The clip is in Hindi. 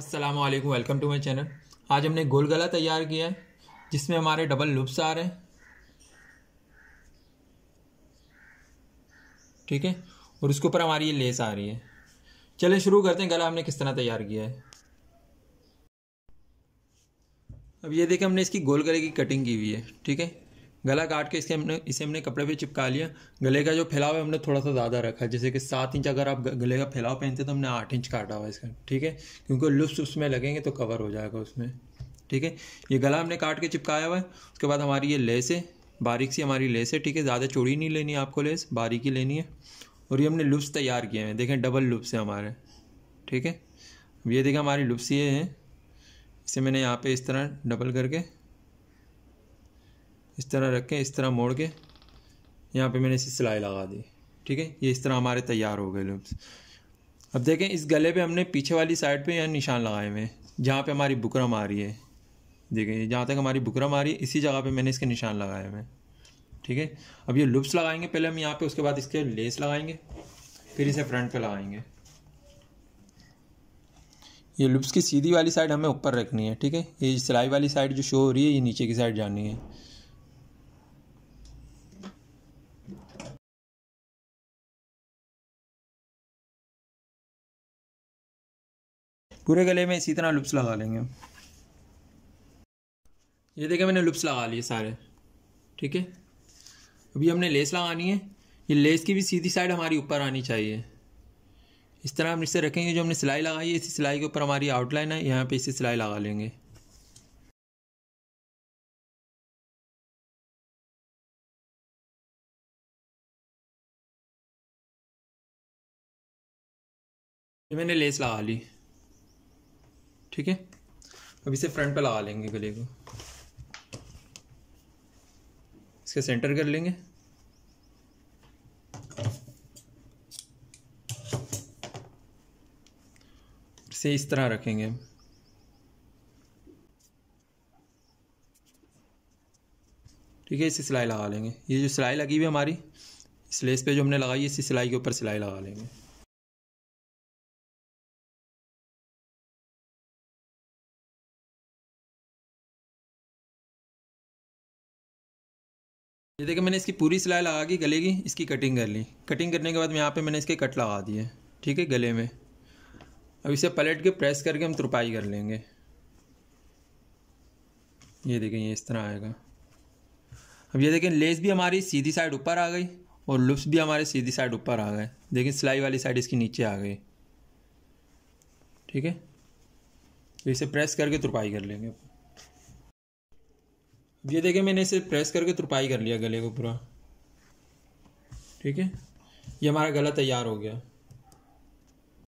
अस्सलाम वालेकुम वेलकम टू माय चैनल आज हमने गोल गला तैयार किया है जिसमें हमारे डबल लुप्स आ रहे हैं ठीक है और उसके ऊपर हमारी ये लेस आ रही है चलें शुरू करते हैं गला हमने किस तरह तैयार किया है अब ये देखें हमने इसकी गोल गले की कटिंग की हुई है ठीक है गला काट के इसके हमने इसे हमने कपड़े पे चिपका लिया गले का जो फैलाव है हमने थोड़ा सा ज़्यादा रखा है जैसे कि सात इंच अगर आप गले का फैलाव पहनते तो हमने आठ इंच काटा हुआ इसका ठीक है क्योंकि लुप्स उसमें लगेंगे तो कवर हो जाएगा उसमें ठीक है ये गला हमने काट के चिपकाया हुआ है उसके बाद हमारी ये लेस है बारीक सी हमारी लेस है ठीक है ज़्यादा चौड़ी नहीं लेनी है आपको लेस बारीक ही लेनी है और ये हमने लुप्स तैयार किए हैं देखें डबल लुप्स हैं हमारे ठीक है ये देखें हमारी लुप्स ये हैं इसे मैंने यहाँ पे इस तरह डबल करके इस तरह रखें इस तरह मोड़ के यहाँ पे मैंने इसे सिलाई लगा दी ठीक है ये इस तरह हमारे तैयार हो गए लूप्स अब देखें इस गले पे हमने पीछे वाली साइड पे यहाँ निशान लगाए हुए हैं जहाँ पे हमारी बुकरम आ रही है देखें जहाँ तक हमारी बुकरम आ रही है इसी जगह पे मैंने इसके निशान लगाए हुए हैं ठीक है अब ये लुप्स लगाएंगे पहले हम यहाँ पर उसके बाद इसके लेस लगाएंगे फिर इसे फ्रंट पर लगाएंगे ये लुप्स की सीधी वाली साइड हमें ऊपर रखनी है ठीक है ये सिलाई वाली साइड जो शो हो रही है ये नीचे की साइड जानी है पूरे गले में इसी तरह लुप्स लगा लेंगे ये देखें मैंने लुप्स लगा लिए सारे ठीक है अभी हमने लेस लगानी है ये लेस की भी सीधी साइड हमारी ऊपर आनी चाहिए इस तरह हम इससे रखेंगे जो हमने सिलाई लगाई है इसी सिलाई के ऊपर हमारी आउटलाइन है यहाँ पे इसी सिलाई लगा लेंगे मैंने लेस लगा ली ठीक है अब इसे फ्रंट पे लगा लेंगे गले को इसका सेंटर कर लेंगे इसे इस तरह रखेंगे हम ठीक है इसे सिलाई लगा लेंगे ये जो सिलाई लगी हुई हमारी इस लेस पे जो हमने लगाई है इसी सिलाई के ऊपर सिलाई लगा लेंगे ये देखिए मैंने इसकी पूरी सिलाई लगा के गले की इसकी कटिंग कर ली कटिंग करने के बाद यहाँ पे मैंने इसके कट लगा दिए ठीक है गले में अब इसे पलट के प्रेस करके हम तुरपाई कर लेंगे ये देखें ये इस तरह आएगा अब ये देखें लेस भी हमारी सीधी साइड ऊपर आ गई और लुप्स भी हमारे सीधी साइड ऊपर आ गए देखें सिलाई वाली साइड इसकी नीचे आ गई ठीक है तो इसे प्रेस करके तुरपाई कर लेंगे ये देखिए मैंने इसे प्रेस करके तुरपाई कर लिया गले को पूरा ठीक है ये हमारा गला तैयार हो गया